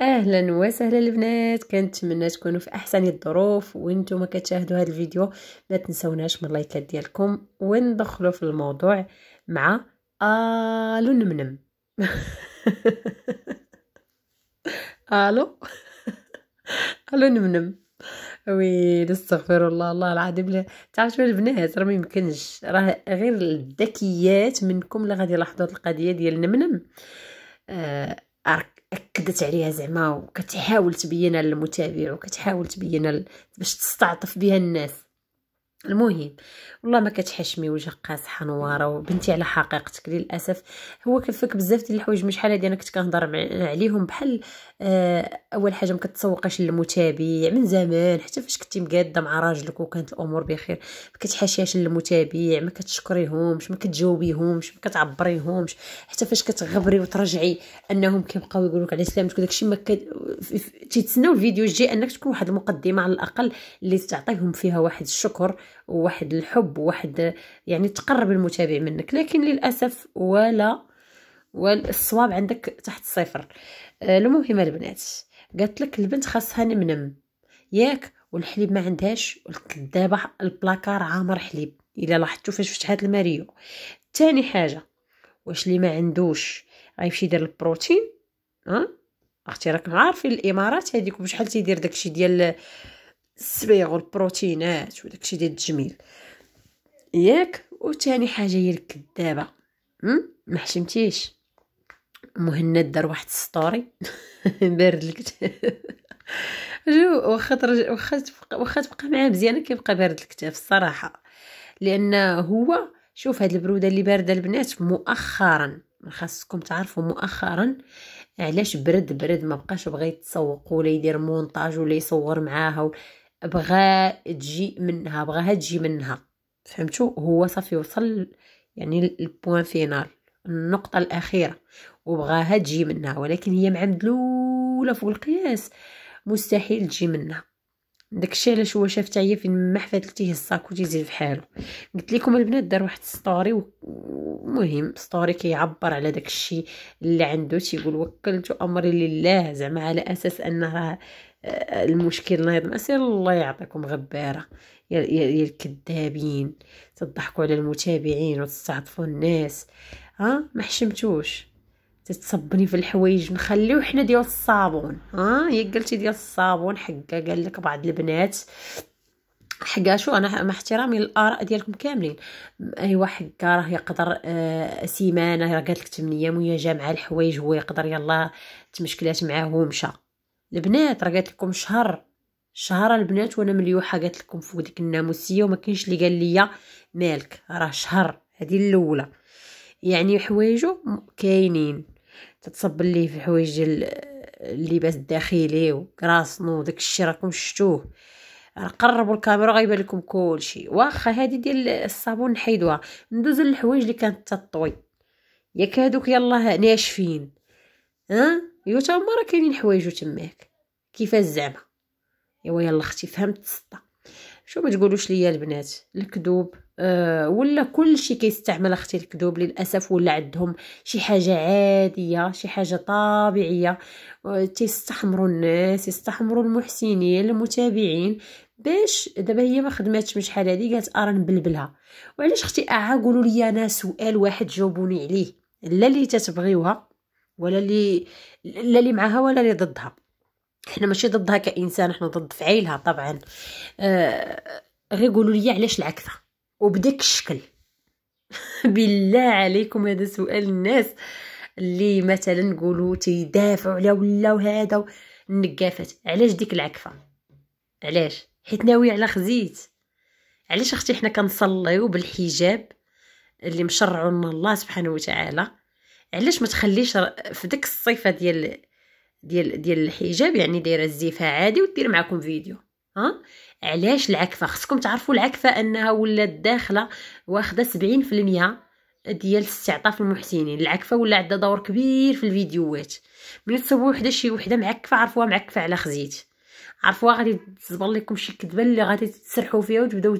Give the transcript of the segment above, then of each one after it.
اهلا وسهلا البنات كنتمنى تكونوا في احسن الظروف وانتم كتشاهدوا هذا الفيديو ما تنسوناش من اللايكات ديالكم وندخلوا في الموضوع مع الو نمنم الو الو نمنم وي استغفر الله الله العظيم تعرفوا البنات راه ما يمكنش راه غير الذكيات منكم اللي غادي يلاحظوا القضيه ديال نمنم آه اكدت عليها زعما وكتحاول تبينها للمتابع وكتحاول تبينها باش تستعطف بها الناس المهم والله ما كتحشمي وجه قاصحه نواره وبنتي على حقيقتك للاسف هو كفك بزاف ديال الحوايج مش حاله هادي انا كنت كنهضر عليهم بحال آه اول حاجه ما كتسوقش للمتابع من زمان حتى فاش كنتي مقاده مع راجلك وكانت الامور بخير ما كتحاشياش للمتابع ما كتشكريهمش ما كتجاوبيهمش ما كتعبريهمش حتى فاش كتغبري وترجعي انهم كيبقاو يقولوا لك على سلامتك وداكشي ما كت... تيتسناو الفيديو الجاي انك تكون واحد المقدمه على الاقل اللي تعطيهم فيها واحد الشكر وواحد الحب وواحد يعني تقرب المتابع منك لكن للاسف ولا والصواب عندك تحت الصفر آه، المهم البنات قالت لك البنت خاصها نمنم ياك والحليب ما عندهاش والكذابه البلاكار عامر حليب الا لاحظتوا فاش فتحات الماريو ثاني حاجه واش اللي ما عندوش غيمشي يدير البروتين ها اختي راكم عارفين الامارات هذيك بشحال تيدير داكشي ديال الصبيغ والبروتينات آه، وداكشي ديال التجميل ياك وثاني حاجه هي الكذابه ما حشمتيش مهند دار واحد السطوري بارد الكتاب جو واخا واخا واخا تبقى معاه مزيانه كيبقى بارد الكتاب الصراحه لان هو شوف هاد البروده اللي بارده البنات مؤخرا خاصكم تعرفوا مؤخرا علاش برد برد ما بقاش بغى يتسوق ولا يدير مونتاج ولا يصور معاها بغا تجي منها بغاها تجي منها فهمتوا هو صافي وصل يعني البوان فينال النقطة الأخيرة وبغاها تجي منها ولكن هي معدلوله فوق القياس مستحيل تجي منها داكشي علاش هو شاف حتى هي فين ما حفات لتيه الصاك وتيزيد فحالو قلت لكم البنات دار واحد ستوري ومهم ستوري كيعبر على داكشي اللي عنده تيقول وكلت امري لله زعما على اساس ان راه المشكل نايض ماسير الله يعطيكم غباره يا يا الكذابين تضحكوا على المتابعين وتستعطفوا الناس ها ما حشمتوش تتصبني في الحوايج نخليو حنا ديال الصابون ها هي قالتي ديال الصابون حقا قال لك بعض البنات شو انا مع احترامي للاراء ديالكم كاملين ايوا حكا راه يقدر آه سيمانه راه قالت لك 8 ايام وهي جا الحوايج هو يقدر يلا تمشكلات معاه ومشى البنات راه قالت لكم شهر شهر البنات وانا مليوحه قالت لكم فوق ديك الناموسيه وما كاينش اللي قال لي مالك راه شهر هذه الاولى يعني حوايجو كاينين تتصب ليه في الحوايج ديال اللباس الداخلي وكراسنو داك الشيء راكم شفتوه قربوا الكاميرا غيبان لكم كلشي واخا هذه ديال الصابون نحيدوها ندوزو للحوايج اللي كانت تطوي ياك هادوك يلا ناشفين ها ايوا تا راه كاينين حوايجو تماك كيفاش زعما ايوا يلا اختي فهمت السطه شو ما تقولوش ليا البنات الكذوب آه، ولا ولا كلشي كيستعمل اختي الكذوب للاسف ولا عندهم شي حاجه عاديه شي حاجه طبيعيه أه تيستحمروا الناس يستحمروا المحسنين المتابعين باش دابا هي ما خدماتش بشحال هادي قالت ارا نبلبلها وعلاش اختي اعا قولوا لي انا سؤال واحد جاوبوني عليه لا اللي تتبغيوها ولا اللي لا اللي معاها ولا اللي ضدها حنا ماشي ضدها كانسان حنا ضد فعيلها طبعا آه غير قولوا لي علاش العكثه وبديك الشكل بالله عليكم هذا سؤال الناس اللي مثلا نقولوا تيدافعوا على ولا وهذا النقافات علاش ديك العكفه علاش حيت ناوي على خزيت علاش اختي حنا كنصليو بالحجاب اللي مشرعو لنا الله سبحانه وتعالى علاش ما تخليش في ديك الصيفه ديال ديال ديال الحجاب يعني دايره الزيفه عادي ودير معكم فيديو ها علاش العكفه خصكم تعرفوا العكفه انها ولات داخله واخده 70% ديال استعطاف المحسنين العكفه ولا عندها دور كبير في الفيديوهات ملي تصاوبوا وحده شي وحده معكفه عرفوها معكفه على خزيت عرفوها غادي تزبر لكم شي كذبه اللي غادي تسرحوا فيها وتبداو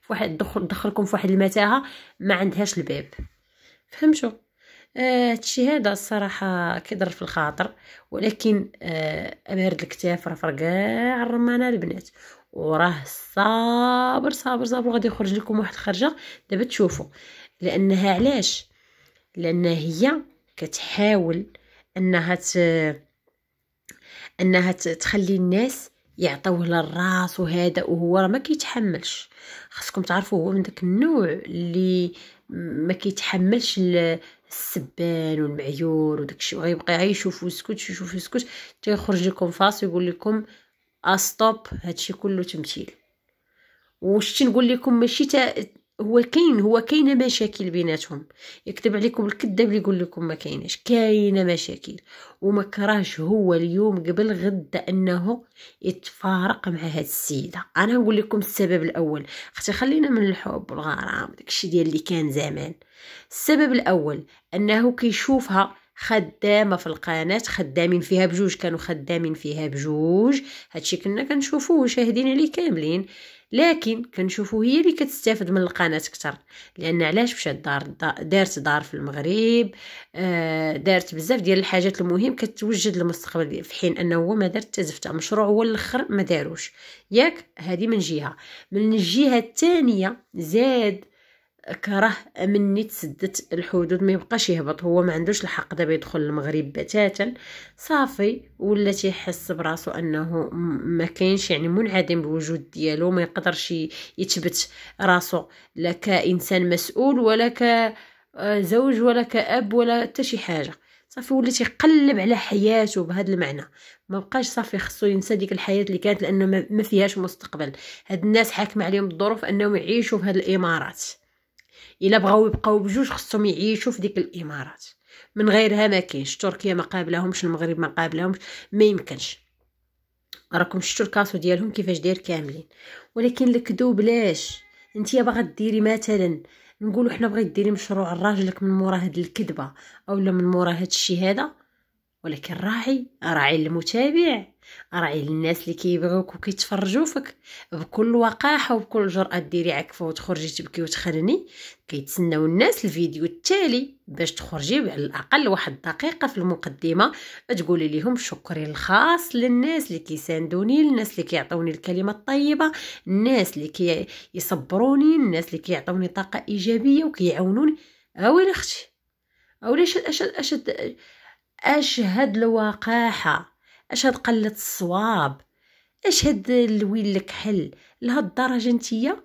في واحد دخلكم في واحد المتاهه ما عندهاش الباب فهمتوا آه، هادشي آه هذا الصراحه كيضر في الخاطر ولكن آه ابرد الكتاف راه فرقاع الرمانه البنات وراه صابر صابر صابر غادي يخرج لكم واحد الخرجه دابا تشوفوا لانها علاش لان هي كتحاول انها ت... انها تخلي الناس يعطوه للراس وهذا وهو راه ما كيتحملش خاصكم تعرفوا هو من داك النوع اللي ما كيتحملش السبان والمعيور وداكشي وغيبقى غير يشوف ويسكت يشوف ويسكت تيخرج لكم فاس ويقول لكم استوب آه، هادشي كله تمثيل وشتي نقول لكم ماشي تا هو كاين هو كاينه مشاكل بيناتهم يكتب عليكم الكذاب اللي يقول لكم ما كاينش كاينه مشاكل وما كرهش هو اليوم قبل غدا انه يتفارق مع هاد السيده انا نقول لكم السبب الاول اختي خلينا من الحب والغرام داكشي ديال اللي كان زمان السبب الاول انه كيشوفها خدامه في القناه خدامين فيها بجوج كانوا خدامين فيها بجوج هادشي كنا كنشوفوه شاهدين عليه كاملين لكن كنشوفو هي اللي كتستافد من القناه اكثر لان علاش مشات دار دارت دار في المغرب آه، دارت بزاف ديال الحاجات المهم كتوجد المستقبل في حين انه هو ما دار حتى مشروع هو الاخر ما داروش ياك هذه من جهه من الجهه الثانيه زاد كره مني تسدت الحدود ما يبقاش يهبط هو ما عندوش الحق دابا يدخل المغرب بتاتا صافي ولا تيحس براسو انه ما كاينش يعني منعدم بوجود ديالو ما يقدرش يثبت راسو لا كانسان مسؤول ولا كزوج آه، ولا كاب ولا حتى شي حاجه صافي ولا تيقلب على حياته بهذا المعنى ما بقاش صافي خصو ينسى ديك الحياه اللي كانت لانه ما فيهاش مستقبل هاد الناس حاكمه عليهم الظروف انهم يعيشوا في هاد الامارات الا بغاو يبقاو بجوج خصهم يعيشوا في ديك الامارات من غيرها ما كاينش تركيا ما قابلهمش المغرب ما قابلهمش ما يمكنش راكم شفتوا الكاسو ديالهم كيفاش داير كاملين ولكن الكذوب لاش انت باغا ديري مثلا نقولوا حنا بغيت ديري مشروع لراجلك من مورا هاد الكذبه اولا من مورا هاد الشيء هذا ولكن راعي راعي المتابع راعي الناس اللي كيبغيوك وكيتفرجوا فيك بكل وقاحه وبكل جرأه ديري عكفه وتخرجي تبكي وتخرني كيتسناو الناس الفيديو التالي باش تخرجي على الاقل واحد دقيقه في المقدمه تقولي لهم شكري الخاص للناس اللي كيساندوني الناس اللي كيعطوني الكلمه الطيبه الناس اللي كيصبروني الناس اللي كيعطوني طاقه ايجابيه وكيعاونوني ها وين اختي اولا اش اش أشهد الوقاحة أشهد قلة الصواب أشهد الويل لك حل لهاد الدرجة نتيا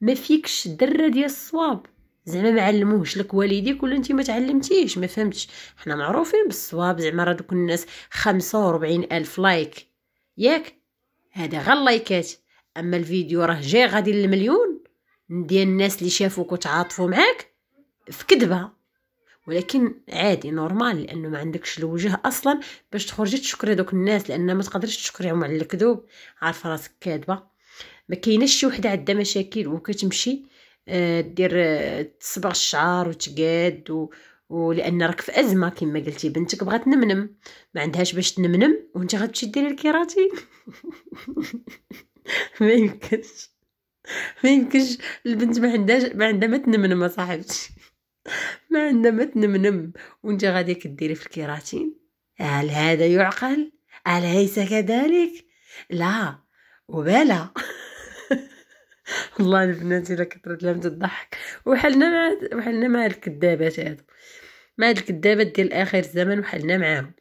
ما فيكش درة ديال الصواب زعما ما علموهش لك والديك ولا انت ما تعلمتيش ما فهمتش حنا معروفين بالصواب زعما راه دوك الناس خمسة وربعين الف لايك ياك هذا غير اللايكات اما الفيديو راه جاي غادي للمليون ديال الناس اللي شافوك وتعاطفوا معاك في كذبه ولكن عادي نورمال لانه ما عندكش الوجه اصلا باش تخرجي تشكري دوك الناس لان ما تقدريش تشكريهم على الكذوب عارفه راسك كاذبه ما كاينش شي وحده عندها مشاكل وكتمشي آه، دير آه، تصبغ الشعر وتقاد و... ولان راك في ازمه كما قلتي بنتك بغات تنمنم ما عندهاش باش تنمنم وانت غتمشي ديري الكيراتي ما يمكنش ما يمكنش البنت ما عندهاش ما عندها ما تنمنم صاحبتي ما عندنا ما تنمنم وانت غادي كديري في الكيراتين هل هذا يعقل أليس كذلك لا وبلا والله البنات الا كثرت لهم الضحك وحلنا مع وحلنا مع الكذابات هادو مع هاد الكذابات ديال اخر الزمن وحلنا معاهم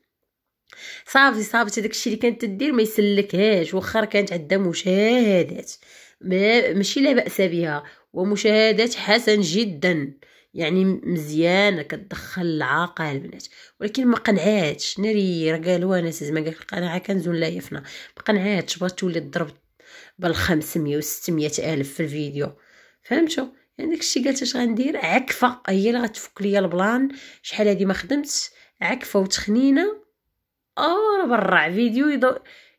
صافي صافي هذاك الشيء اللي كانت تدير ما يسلكهاش واخا كانت عندها مشاهدات ماشي لا باس بها ومشاهدات حسن جدا يعني مزيانه كتدخل العاقه البنات ولكن ما قنعاتش ناري راه قالوا انا زعما قالك القناعه كنزون لا يفنا ما قنعاتش بغات تولي تضرب بال 500 و 600 الف في الفيديو فهمتوا يعني داكشي قالت اش غندير عكفه هي اللي غتفك ليا البلان شحال هادي ما خدمتش عكفه وتخنينه اه برع فيديو يضو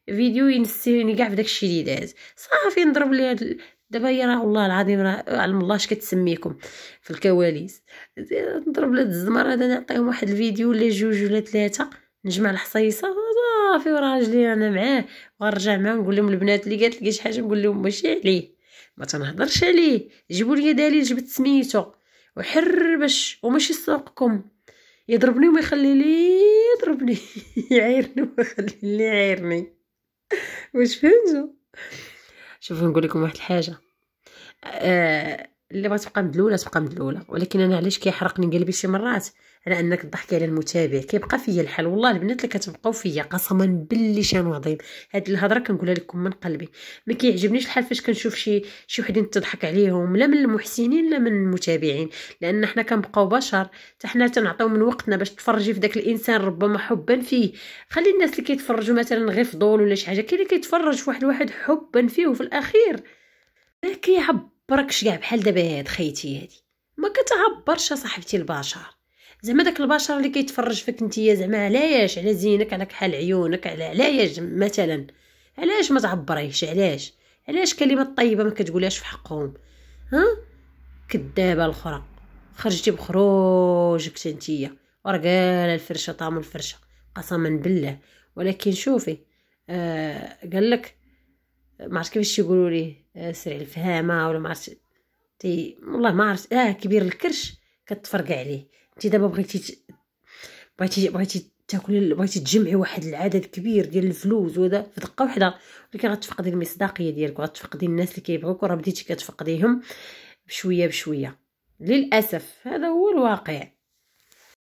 فيديو ينسيني كاع في الشيء اللي داز صافي نضرب لي دابا هي راه والله العظيم راه علم الله اش كتسميكم في الكواليس نضرب لهاد الزمر هذا نعطيهم واحد الفيديو ولا جوج ولا ثلاثه نجمع الحصيصه صافي وراجلي انا معاه وغنرجع معاه نقول لهم البنات اللي قالت لك شي حاجه نقول لهم ماشي عليه ما تنهضرش عليه جيبوا لي دليل جبت سميتو وحر باش وماشي سوقكم يضربني وما يخلي لي يضربني يعيرني وما يخلي لي يعيرني واش فهمتوا شوفوا نقول لكم واحد الحاجه آه اللي بغات تبقى مدلوله تبقى مدلوله ولكن انا علاش كيحرقني قلبي شي مرات على انك تضحكي على المتابع كيبقى فيا الحال والله البنات اللي كتبقاو فيا قسما باللي شان عظيم هاد الهضره كنقولها لكم من قلبي ما كيعجبنيش الحال فاش كنشوف شي شي وحدين تضحك عليهم لا من المحسنين لا من المتابعين لان حنا كنبقاو بشر حتى حنا تنعطيو من وقتنا باش تفرجي في داك الانسان ربما حبا فيه خلي الناس اللي كيتفرجوا مثلا غير فضول ولا شي حاجه كاين اللي كيتفرج في واحد واحد حبا فيه وفي الاخير كيعبر بركش كاع بحال دابا هاد خيتي هادي ما كتعبرش صاحبتي البشر زعما داك البشر اللي كيتفرج فيك نتيا زعما علاش على زينك على كحال عيونك على علاش مثلا علاش ما تعبريش علاش علاش كلمه طيبه ما كتقولهاش في حقهم ها كدابه الاخرى خرجتي بخروجك نتيا ورقال الفرشه طامو الفرشه قسما بالله ولكن شوفي آه قال لك ما عرفتش كيفاش يقولوا ليه آه، سريع الفهامه ولا ما عرفتش تي والله ما عرفت اه كبير الكرش كتفرقع عليه انت دابا بغيتي بغيتي بغيتي تاكلي بغيتي تجمعي واحد العدد كبير ديال الفلوس وهذا في دقه واحده ولكن غتفقدي المصداقيه ديالك وغتفقدي الناس اللي كيبغوك وراه بديتي كتفقديهم بشويه بشويه للاسف هذا هو الواقع